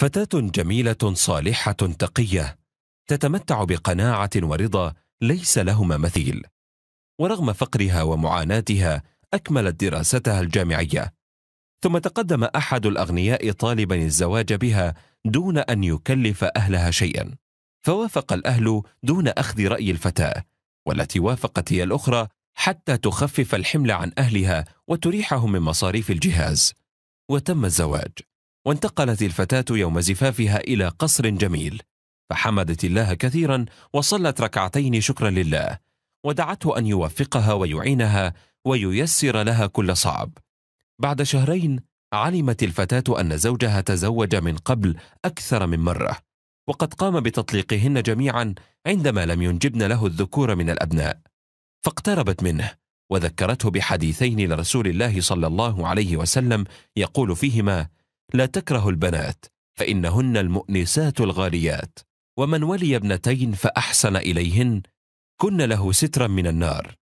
فتاة جميلة صالحة تقية تتمتع بقناعة ورضا ليس لهما مثيل ورغم فقرها ومعاناتها أكملت دراستها الجامعية ثم تقدم أحد الأغنياء طالبا الزواج بها دون أن يكلف أهلها شيئا فوافق الأهل دون أخذ رأي الفتاة والتي وافقت هي الأخرى حتى تخفف الحمل عن أهلها وتريحهم من مصاريف الجهاز وتم الزواج وانتقلت الفتاة يوم زفافها إلى قصر جميل فحمدت الله كثيرا وصلت ركعتين شكرا لله ودعته أن يوفقها ويعينها وييسر لها كل صعب بعد شهرين علمت الفتاة أن زوجها تزوج من قبل أكثر من مرة وقد قام بتطليقهن جميعا عندما لم ينجبن له الذكور من الأبناء فاقتربت منه وذكرته بحديثين لرسول الله صلى الله عليه وسلم يقول فيهما لا تكره البنات فإنهن المؤنسات الغاليات ومن ولي ابنتين فأحسن إليهن كن له سترا من النار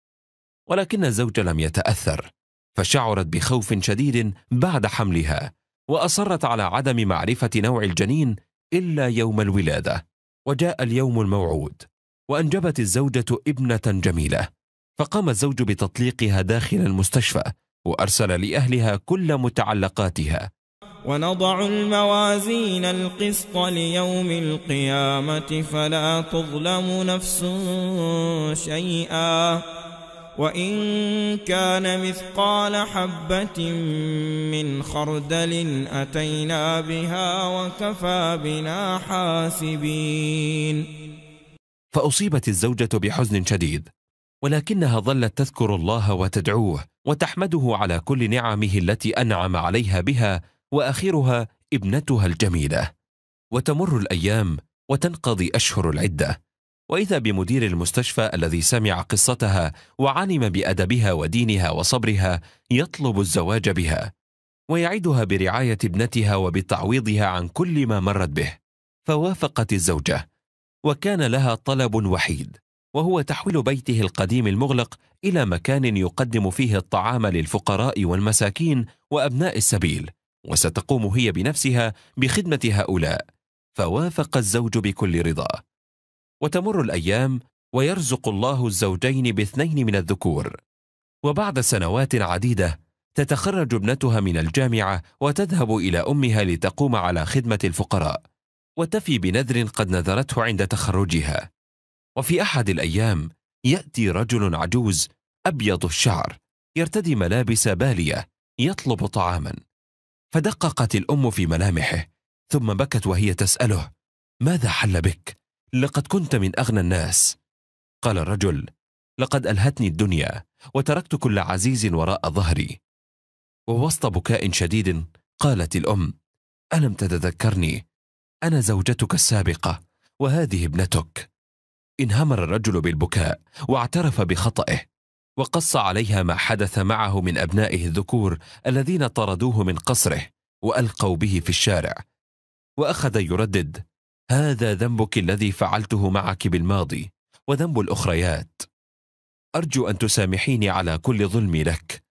ولكن الزوج لم يتأثر فشعرت بخوف شديد بعد حملها وأصرت على عدم معرفة نوع الجنين إلا يوم الولادة وجاء اليوم الموعود وأنجبت الزوجة ابنة جميلة فقام الزوج بتطليقها داخل المستشفى وأرسل لأهلها كل متعلقاتها ونضع الموازين القسط ليوم القيامة فلا تظلم نفس شيئا وإن كان مثقال حبة من خردل أتينا بها وكفى بنا حاسبين فأصيبت الزوجة بحزن شديد ولكنها ظلت تذكر الله وتدعوه وتحمده على كل نعمه التي أنعم عليها بها واخرها ابنتها الجميله وتمر الايام وتنقضي اشهر العده واذا بمدير المستشفى الذي سمع قصتها وعلم بادبها ودينها وصبرها يطلب الزواج بها ويعدها برعايه ابنتها وبتعويضها عن كل ما مرت به فوافقت الزوجه وكان لها طلب وحيد وهو تحويل بيته القديم المغلق الى مكان يقدم فيه الطعام للفقراء والمساكين وابناء السبيل وستقوم هي بنفسها بخدمة هؤلاء فوافق الزوج بكل رضا وتمر الأيام ويرزق الله الزوجين باثنين من الذكور وبعد سنوات عديدة تتخرج ابنتها من الجامعة وتذهب إلى أمها لتقوم على خدمة الفقراء وتفي بنذر قد نذرته عند تخرجها وفي أحد الأيام يأتي رجل عجوز أبيض الشعر يرتدي ملابس بالية يطلب طعاما فدققت الام في ملامحه ثم بكت وهي تساله ماذا حل بك لقد كنت من اغنى الناس قال الرجل لقد الهتني الدنيا وتركت كل عزيز وراء ظهري ووسط بكاء شديد قالت الام الم تتذكرني انا زوجتك السابقه وهذه ابنتك انهمر الرجل بالبكاء واعترف بخطئه وقص عليها ما حدث معه من أبنائه الذكور الذين طردوه من قصره وألقوا به في الشارع وأخذ يردد هذا ذنبك الذي فعلته معك بالماضي وذنب الأخريات أرجو أن تسامحيني على كل ظلمي لك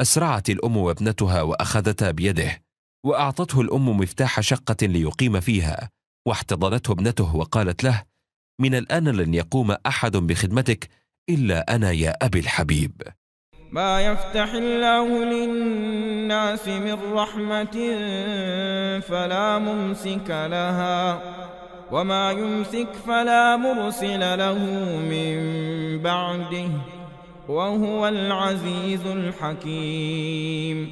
أسرعت الأم وابنتها وأخذتا بيده وأعطته الأم مفتاح شقة ليقيم فيها واحتضنته ابنته وقالت له من الآن لن يقوم أحد بخدمتك إلا أنا يا أبي الحبيب ما يفتح الله للناس من رحمة فلا ممسك لها وما يمسك فلا مرسل له من بعده وهو العزيز الحكيم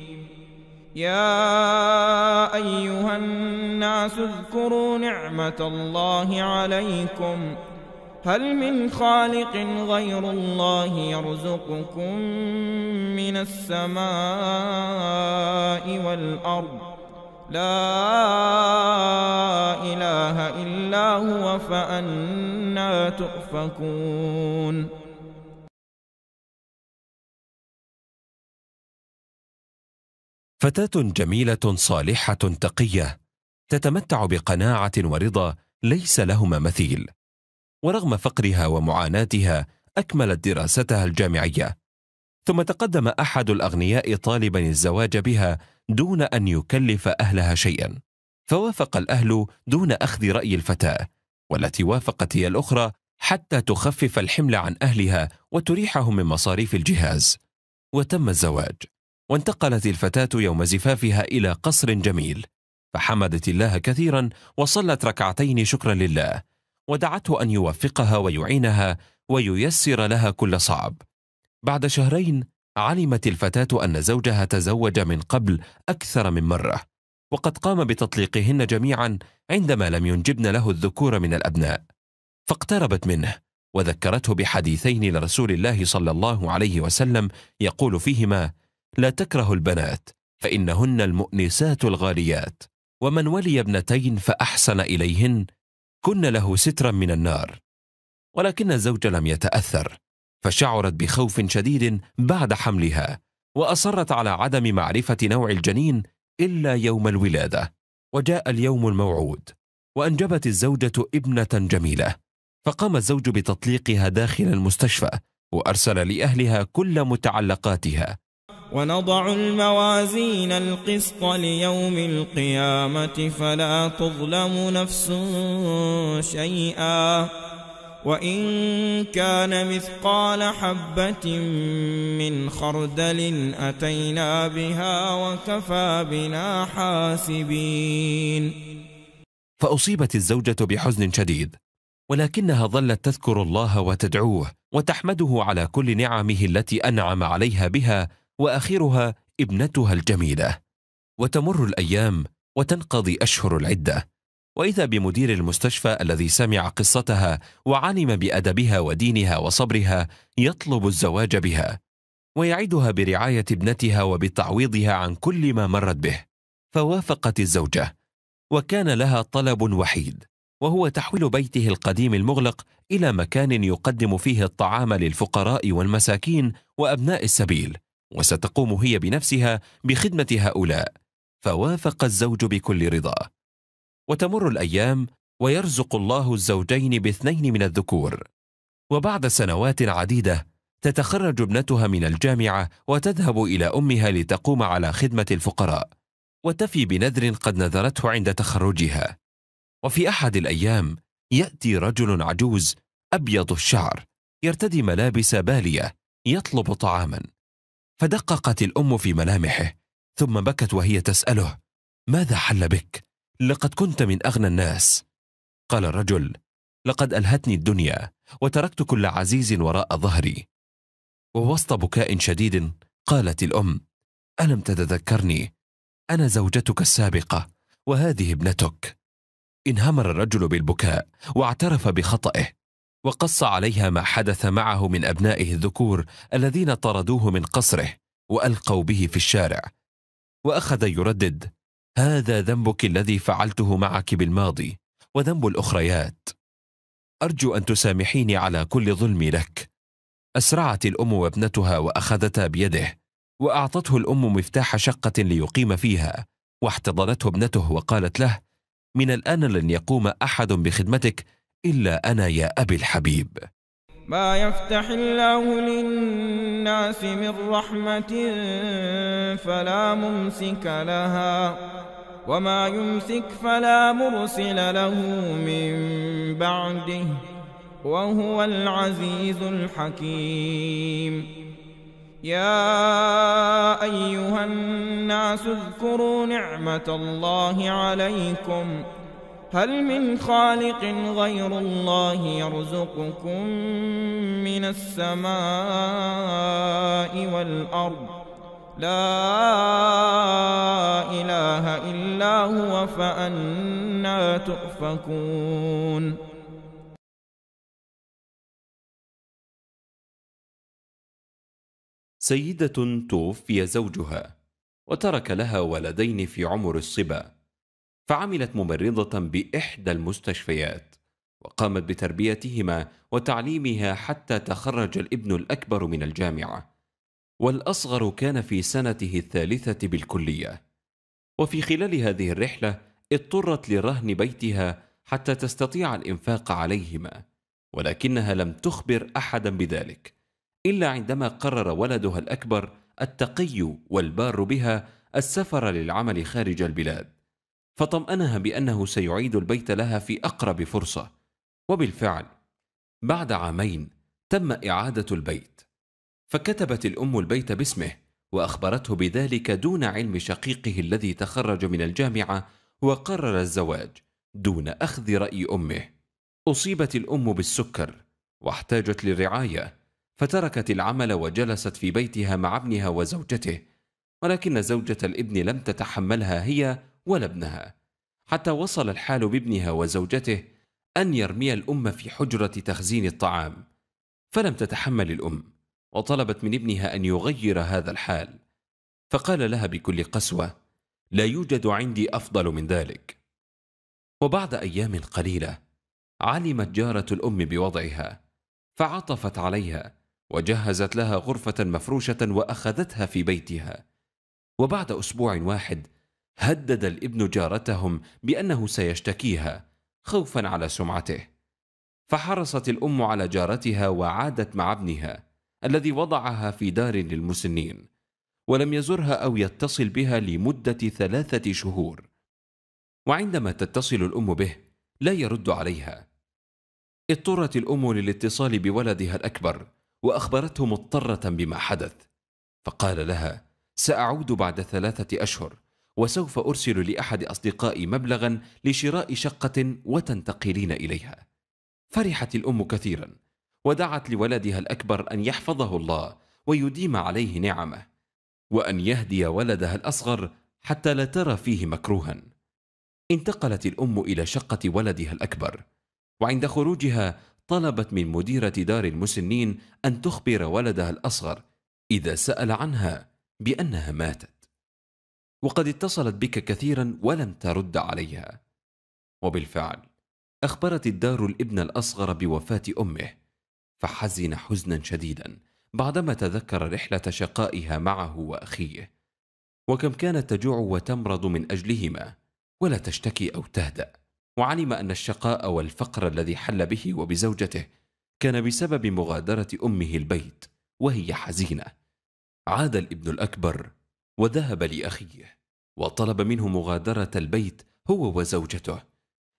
يا أيها الناس اذكروا نعمة الله عليكم هل من خالق غير الله يرزقكم من السماء والأرض لا إله إلا هو فأنا تؤفكون فتاة جميلة صالحة تقية تتمتع بقناعة ورضا ليس لهما مثيل ورغم فقرها ومعاناتها أكملت دراستها الجامعية ثم تقدم أحد الأغنياء طالبا الزواج بها دون أن يكلف أهلها شيئا فوافق الأهل دون أخذ رأي الفتاة والتي وافقت هي الأخرى حتى تخفف الحمل عن أهلها وتريحهم من مصاريف الجهاز وتم الزواج وانتقلت الفتاة يوم زفافها إلى قصر جميل فحمدت الله كثيرا وصلت ركعتين شكرا لله ودعته ان يوفقها ويعينها وييسر لها كل صعب بعد شهرين علمت الفتاه ان زوجها تزوج من قبل اكثر من مره وقد قام بتطليقهن جميعا عندما لم ينجبن له الذكور من الابناء فاقتربت منه وذكرته بحديثين لرسول الله صلى الله عليه وسلم يقول فيهما لا تكره البنات فانهن المؤنسات الغاليات ومن ولي ابنتين فاحسن اليهن كن له سترا من النار ولكن الزوج لم يتاثر فشعرت بخوف شديد بعد حملها واصرت على عدم معرفه نوع الجنين الا يوم الولاده وجاء اليوم الموعود وانجبت الزوجه ابنه جميله فقام الزوج بتطليقها داخل المستشفى وارسل لاهلها كل متعلقاتها ونضع الموازين القسط ليوم القيامة فلا تظلم نفس شيئا وإن كان مثقال حبة من خردل أتينا بها وكفى بنا حاسبين فأصيبت الزوجة بحزن شديد ولكنها ظلت تذكر الله وتدعوه وتحمده على كل نعمه التي أنعم عليها بها واخرها ابنتها الجميله وتمر الايام وتنقضي اشهر العده واذا بمدير المستشفى الذي سمع قصتها وعلم بادبها ودينها وصبرها يطلب الزواج بها ويعدها برعايه ابنتها وبتعويضها عن كل ما مرت به فوافقت الزوجه وكان لها طلب وحيد وهو تحويل بيته القديم المغلق الى مكان يقدم فيه الطعام للفقراء والمساكين وابناء السبيل وستقوم هي بنفسها بخدمة هؤلاء فوافق الزوج بكل رضا وتمر الأيام ويرزق الله الزوجين باثنين من الذكور وبعد سنوات عديدة تتخرج ابنتها من الجامعة وتذهب إلى أمها لتقوم على خدمة الفقراء وتفي بنذر قد نذرته عند تخرجها وفي أحد الأيام يأتي رجل عجوز أبيض الشعر يرتدي ملابس بالية يطلب طعاما فدققت الام في ملامحه ثم بكت وهي تساله ماذا حل بك لقد كنت من اغنى الناس قال الرجل لقد الهتني الدنيا وتركت كل عزيز وراء ظهري ووسط بكاء شديد قالت الام الم تتذكرني انا زوجتك السابقه وهذه ابنتك انهمر الرجل بالبكاء واعترف بخطئه وقص عليها ما حدث معه من أبنائه الذكور الذين طردوه من قصره وألقوا به في الشارع وأخذ يردد هذا ذنبك الذي فعلته معك بالماضي وذنب الأخريات أرجو أن تسامحيني على كل ظلمي لك أسرعت الأم وابنتها وأخذتا بيده وأعطته الأم مفتاح شقة ليقيم فيها واحتضنته ابنته وقالت له من الآن لن يقوم أحد بخدمتك إلا أنا يا أبي الحبيب ما يفتح الله للناس من رحمة فلا ممسك لها وما يمسك فلا مرسل له من بعده وهو العزيز الحكيم يا أيها الناس اذكروا نعمة الله عليكم هل من خالق غير الله يرزقكم من السماء والأرض لا إله إلا هو فأنا تؤفكون سيدة توفي زوجها وترك لها ولدين في عمر الصبا فعملت ممرضة بإحدى المستشفيات وقامت بتربيتهما وتعليمها حتى تخرج الابن الأكبر من الجامعة والأصغر كان في سنته الثالثة بالكلية وفي خلال هذه الرحلة اضطرت لرهن بيتها حتى تستطيع الإنفاق عليهما ولكنها لم تخبر أحدا بذلك إلا عندما قرر ولدها الأكبر التقي والبار بها السفر للعمل خارج البلاد فطمأنها بأنه سيعيد البيت لها في أقرب فرصة وبالفعل بعد عامين تم إعادة البيت فكتبت الأم البيت باسمه وأخبرته بذلك دون علم شقيقه الذي تخرج من الجامعة وقرر الزواج دون أخذ رأي أمه أصيبت الأم بالسكر واحتاجت للرعاية فتركت العمل وجلست في بيتها مع ابنها وزوجته ولكن زوجة الابن لم تتحملها هي ولا ابنها حتى وصل الحال بابنها وزوجته أن يرمي الأم في حجرة تخزين الطعام فلم تتحمل الأم وطلبت من ابنها أن يغير هذا الحال فقال لها بكل قسوة لا يوجد عندي أفضل من ذلك وبعد أيام قليلة علمت جارة الأم بوضعها فعطفت عليها وجهزت لها غرفة مفروشة وأخذتها في بيتها وبعد أسبوع واحد هدد الابن جارتهم بانه سيشتكيها خوفا على سمعته فحرصت الام على جارتها وعادت مع ابنها الذي وضعها في دار للمسنين ولم يزرها او يتصل بها لمده ثلاثه شهور وعندما تتصل الام به لا يرد عليها اضطرت الام للاتصال بولدها الاكبر واخبرته مضطره بما حدث فقال لها ساعود بعد ثلاثه اشهر وسوف أرسل لأحد أصدقائي مبلغا لشراء شقة وتنتقلين إليها فرحت الأم كثيرا ودعت لولدها الأكبر أن يحفظه الله ويديم عليه نعمه وأن يهدي ولدها الأصغر حتى لا ترى فيه مكروها انتقلت الأم إلى شقة ولدها الأكبر وعند خروجها طلبت من مديرة دار المسنين أن تخبر ولدها الأصغر إذا سأل عنها بأنها ماتت وقد اتصلت بك كثيرا ولم ترد عليها وبالفعل أخبرت الدار الابن الأصغر بوفاة أمه فحزن حزنا شديدا بعدما تذكر رحلة شقائها معه وأخيه وكم كانت تجوع وتمرض من أجلهما ولا تشتكي أو تهدأ وعلم أن الشقاء والفقر الذي حل به وبزوجته كان بسبب مغادرة أمه البيت وهي حزينة عاد الابن الأكبر وذهب لأخيه وطلب منه مغادرة البيت هو وزوجته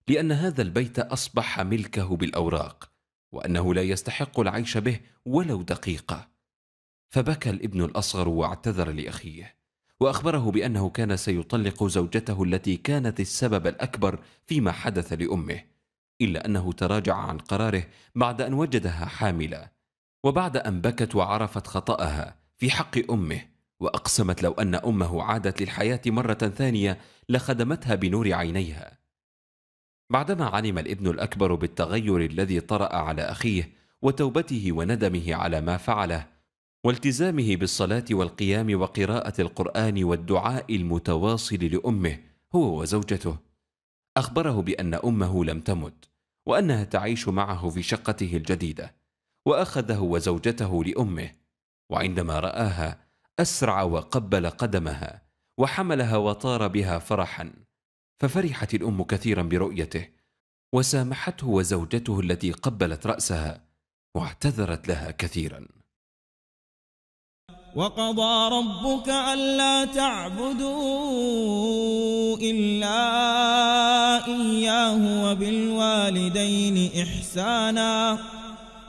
لأن هذا البيت أصبح ملكه بالأوراق وأنه لا يستحق العيش به ولو دقيقة فبكى الابن الأصغر واعتذر لأخيه وأخبره بأنه كان سيطلق زوجته التي كانت السبب الأكبر فيما حدث لأمه إلا أنه تراجع عن قراره بعد أن وجدها حاملة وبعد أن بكت وعرفت خطأها في حق أمه واقسمت لو ان امه عادت للحياه مره ثانيه لخدمتها بنور عينيها بعدما علم الابن الاكبر بالتغير الذي طرا على اخيه وتوبته وندمه على ما فعله والتزامه بالصلاه والقيام وقراءه القران والدعاء المتواصل لامه هو وزوجته اخبره بان امه لم تمت وانها تعيش معه في شقته الجديده واخذه وزوجته لامه وعندما راها اسرع وقبل قدمها وحملها وطار بها فرحا ففرحت الام كثيرا برؤيته وسامحته وزوجته التي قبلت راسها واعتذرت لها كثيرا وقضى ربك ألا تعبدوا إلا إياه وبالوالدين إحساناً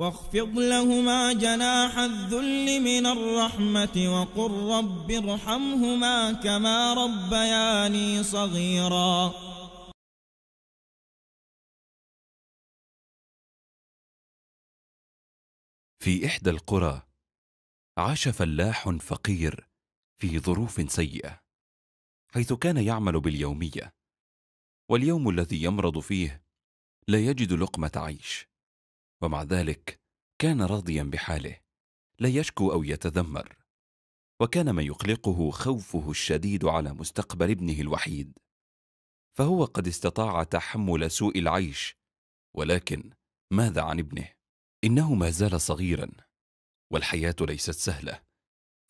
واخفض لهما جناح الذل من الرحمة وقل رب ارحمهما كما ربياني صغيرا في إحدى القرى عاش فلاح فقير في ظروف سيئة حيث كان يعمل باليومية واليوم الذي يمرض فيه لا يجد لقمة عيش ومع ذلك كان راضيا بحاله لا يشكو او يتذمر وكان ما يقلقه خوفه الشديد على مستقبل ابنه الوحيد فهو قد استطاع تحمل سوء العيش ولكن ماذا عن ابنه انه ما زال صغيرا والحياه ليست سهله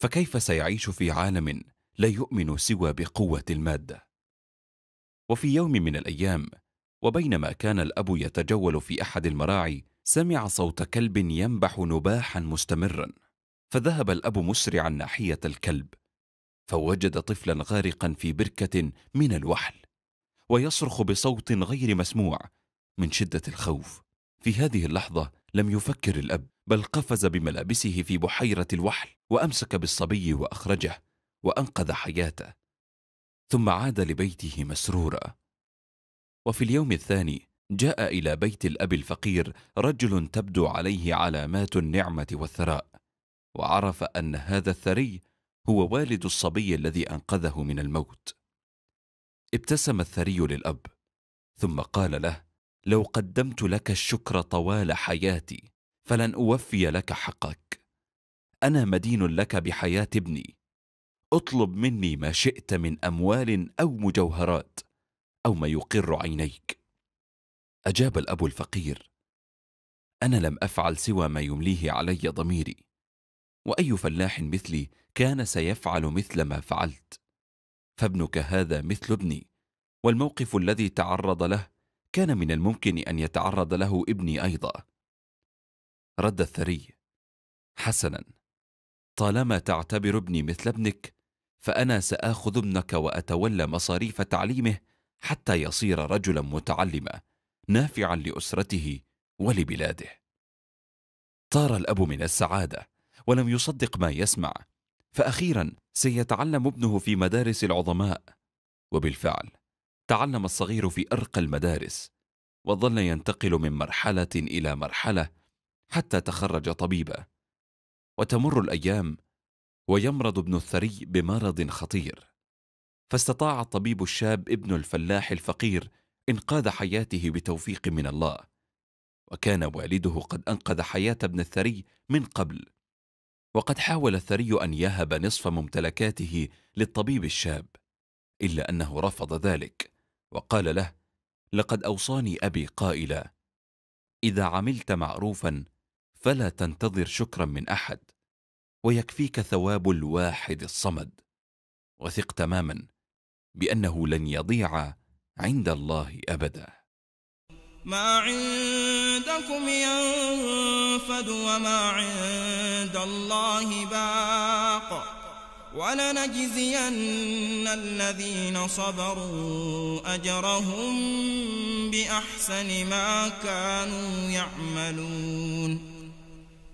فكيف سيعيش في عالم لا يؤمن سوى بقوه الماده وفي يوم من الايام وبينما كان الأب يتجول في أحد المراعي سمع صوت كلب ينبح نباحا مستمرا فذهب الأب مسرعا ناحية الكلب فوجد طفلا غارقا في بركة من الوحل ويصرخ بصوت غير مسموع من شدة الخوف في هذه اللحظة لم يفكر الأب بل قفز بملابسه في بحيرة الوحل وأمسك بالصبي وأخرجه وأنقذ حياته ثم عاد لبيته مسرورا وفي اليوم الثاني جاء إلى بيت الأب الفقير رجل تبدو عليه علامات النعمة والثراء وعرف أن هذا الثري هو والد الصبي الذي أنقذه من الموت ابتسم الثري للأب ثم قال له لو قدمت لك الشكر طوال حياتي فلن أوفي لك حقك أنا مدين لك بحياة ابني اطلب مني ما شئت من أموال أو مجوهرات أو ما يقر عينيك أجاب الأب الفقير أنا لم أفعل سوى ما يمليه علي ضميري وأي فلاح مثلي كان سيفعل مثل ما فعلت فابنك هذا مثل ابني والموقف الذي تعرض له كان من الممكن أن يتعرض له ابني أيضا رد الثري حسنا طالما تعتبر ابني مثل ابنك فأنا سآخذ ابنك وأتولى مصاريف تعليمه حتى يصير رجلا متعلما نافعا لاسرته ولبلاده طار الاب من السعاده ولم يصدق ما يسمع فاخيرا سيتعلم ابنه في مدارس العظماء وبالفعل تعلم الصغير في ارقى المدارس وظل ينتقل من مرحله الى مرحله حتى تخرج طبيبا وتمر الايام ويمرض ابن الثري بمرض خطير فاستطاع الطبيب الشاب ابن الفلاح الفقير انقاذ حياته بتوفيق من الله وكان والده قد انقذ حياه ابن الثري من قبل وقد حاول الثري ان يهب نصف ممتلكاته للطبيب الشاب الا انه رفض ذلك وقال له لقد اوصاني ابي قائلا اذا عملت معروفا فلا تنتظر شكرا من احد ويكفيك ثواب الواحد الصمد وثق تماما بانه لن يضيع عند الله ابدا ما عندكم ينفد وما عند الله باق ولنجزين الذين صبروا أجرهم بأحسن ما كانوا يعملون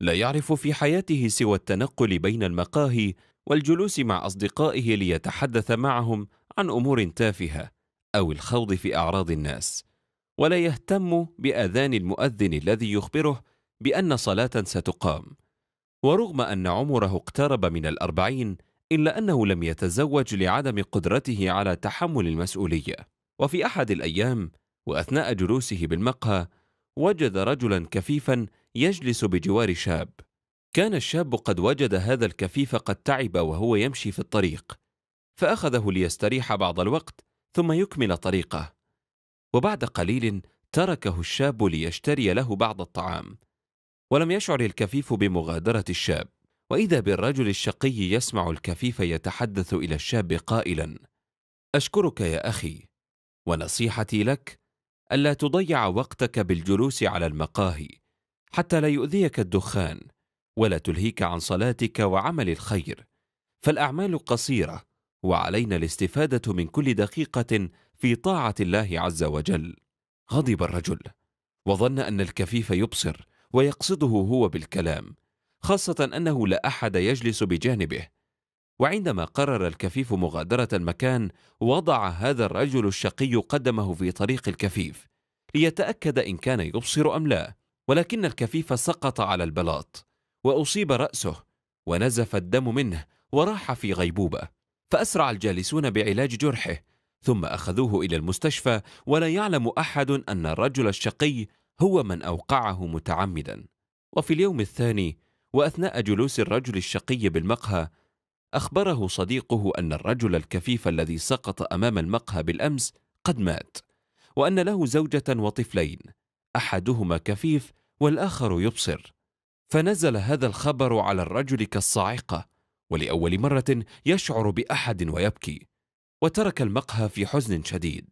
لا يعرف في حياته سوى التنقل بين المقاهي والجلوس مع أصدقائه ليتحدث معهم عن أمور تافهة أو الخوض في أعراض الناس ولا يهتم بأذان المؤذن الذي يخبره بأن صلاة ستقام ورغم أن عمره اقترب من الأربعين إلا أنه لم يتزوج لعدم قدرته على تحمل المسؤولية وفي أحد الأيام وأثناء جلوسه بالمقهى وجد رجلا كفيفا يجلس بجوار شاب كان الشاب قد وجد هذا الكفيف قد تعب وهو يمشي في الطريق فاخذه ليستريح بعض الوقت ثم يكمل طريقه وبعد قليل تركه الشاب ليشتري له بعض الطعام ولم يشعر الكفيف بمغادره الشاب واذا بالرجل الشقي يسمع الكفيف يتحدث الى الشاب قائلا اشكرك يا اخي ونصيحتي لك الا تضيع وقتك بالجلوس على المقاهي حتى لا يؤذيك الدخان ولا تلهيك عن صلاتك وعمل الخير فالاعمال قصيره وعلينا الاستفاده من كل دقيقه في طاعه الله عز وجل غضب الرجل وظن ان الكفيف يبصر ويقصده هو بالكلام خاصه انه لا احد يجلس بجانبه وعندما قرر الكفيف مغادره المكان وضع هذا الرجل الشقي قدمه في طريق الكفيف ليتاكد ان كان يبصر ام لا ولكن الكفيف سقط على البلاط وأصيب رأسه ونزف الدم منه وراح في غيبوبة فأسرع الجالسون بعلاج جرحه ثم أخذوه إلى المستشفى ولا يعلم أحد أن الرجل الشقي هو من أوقعه متعمدا وفي اليوم الثاني وأثناء جلوس الرجل الشقي بالمقهى أخبره صديقه أن الرجل الكفيف الذي سقط أمام المقهى بالأمس قد مات وأن له زوجة وطفلين أحدهما كفيف والآخر يبصر فنزل هذا الخبر على الرجل كالصاعقة ولأول مرة يشعر بأحد ويبكي وترك المقهى في حزن شديد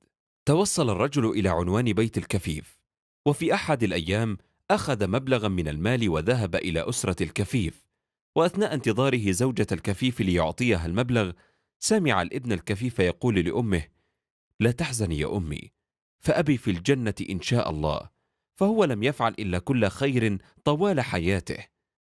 توصل الرجل إلى عنوان بيت الكفيف وفي أحد الأيام أخذ مبلغا من المال وذهب إلى أسرة الكفيف وأثناء انتظاره زوجة الكفيف ليعطيها المبلغ سمع الابن الكفيف يقول لأمه لا تحزني يا أمي فأبي في الجنة إن شاء الله فهو لم يفعل الا كل خير طوال حياته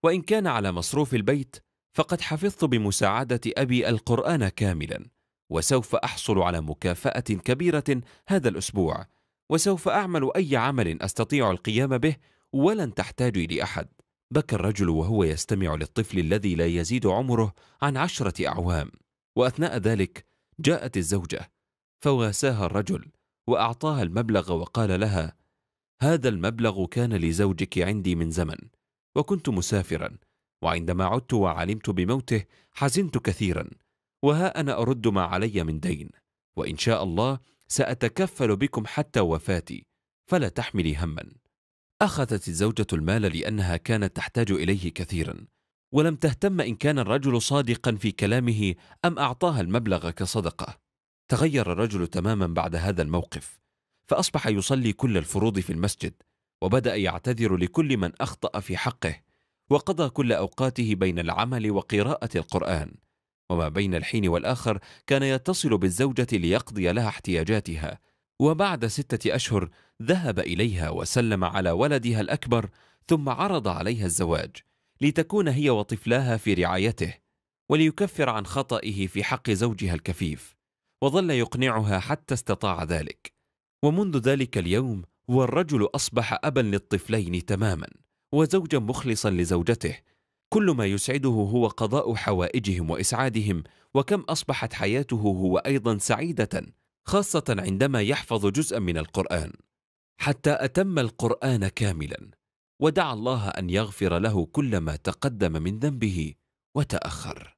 وان كان على مصروف البيت فقد حفظت بمساعده ابي القران كاملا وسوف احصل على مكافاه كبيره هذا الاسبوع وسوف اعمل اي عمل استطيع القيام به ولن تحتاجي لاحد بكى الرجل وهو يستمع للطفل الذي لا يزيد عمره عن عشره اعوام واثناء ذلك جاءت الزوجه فواساها الرجل واعطاها المبلغ وقال لها هذا المبلغ كان لزوجك عندي من زمن وكنت مسافرا وعندما عدت وعلمت بموته حزنت كثيرا وها انا ارد ما علي من دين وان شاء الله ساتكفل بكم حتى وفاتي فلا تحملي هما اخذت الزوجه المال لانها كانت تحتاج اليه كثيرا ولم تهتم ان كان الرجل صادقا في كلامه ام اعطاها المبلغ كصدقه تغير الرجل تماما بعد هذا الموقف فأصبح يصلي كل الفروض في المسجد وبدأ يعتذر لكل من أخطأ في حقه وقضى كل أوقاته بين العمل وقراءة القرآن وما بين الحين والآخر كان يتصل بالزوجة ليقضي لها احتياجاتها وبعد ستة أشهر ذهب إليها وسلم على ولدها الأكبر ثم عرض عليها الزواج لتكون هي وطفلاها في رعايته وليكفر عن خطئه في حق زوجها الكفيف وظل يقنعها حتى استطاع ذلك ومنذ ذلك اليوم والرجل أصبح أبا للطفلين تماما وزوجا مخلصا لزوجته كل ما يسعده هو قضاء حوائجهم وإسعادهم وكم أصبحت حياته هو أيضا سعيدة خاصة عندما يحفظ جزءا من القرآن حتى أتم القرآن كاملا ودعا الله أن يغفر له كل ما تقدم من ذنبه وتأخر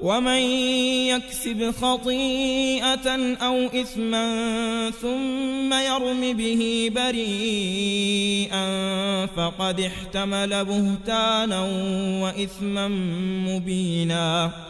ومن يكسب خطيئة أو إثما ثم يرم به بريئا فقد احتمل بهتانا وإثما مبينا